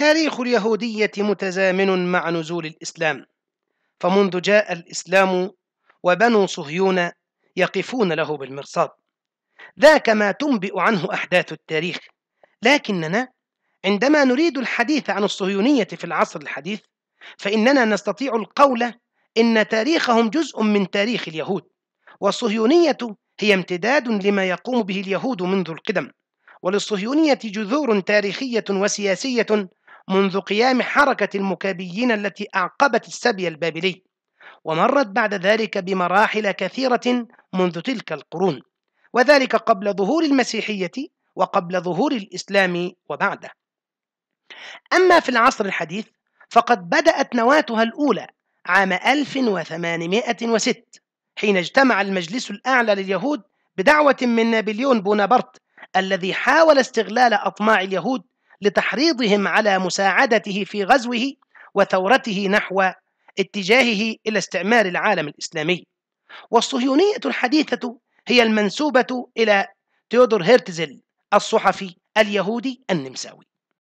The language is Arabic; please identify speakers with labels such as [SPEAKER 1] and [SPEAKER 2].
[SPEAKER 1] تاريخ اليهودية متزامن مع نزول الإسلام، فمنذ جاء الإسلام وبنو صهيون يقفون له بالمرصاد، ذاك ما تنبئ عنه أحداث التاريخ، لكننا عندما نريد الحديث عن الصهيونية في العصر الحديث، فإننا نستطيع القول إن تاريخهم جزء من تاريخ اليهود، والصهيونية هي امتداد لما يقوم به اليهود منذ القدم، وللصهيونية جذور تاريخية وسياسية منذ قيام حركة المكابيين التي أعقبت السبي البابلي ومرت بعد ذلك بمراحل كثيرة منذ تلك القرون وذلك قبل ظهور المسيحية وقبل ظهور الإسلام وبعده أما في العصر الحديث فقد بدأت نواتها الأولى عام 1806 حين اجتمع المجلس الأعلى لليهود بدعوة من نابليون بونابرت الذي حاول استغلال أطماع اليهود لتحريضهم على مساعدته في غزوه وثورته نحو اتجاهه إلى استعمار العالم الإسلامي والصهيونية الحديثة هي المنسوبة إلى تيودور هيرتزل الصحفي اليهودي النمساوي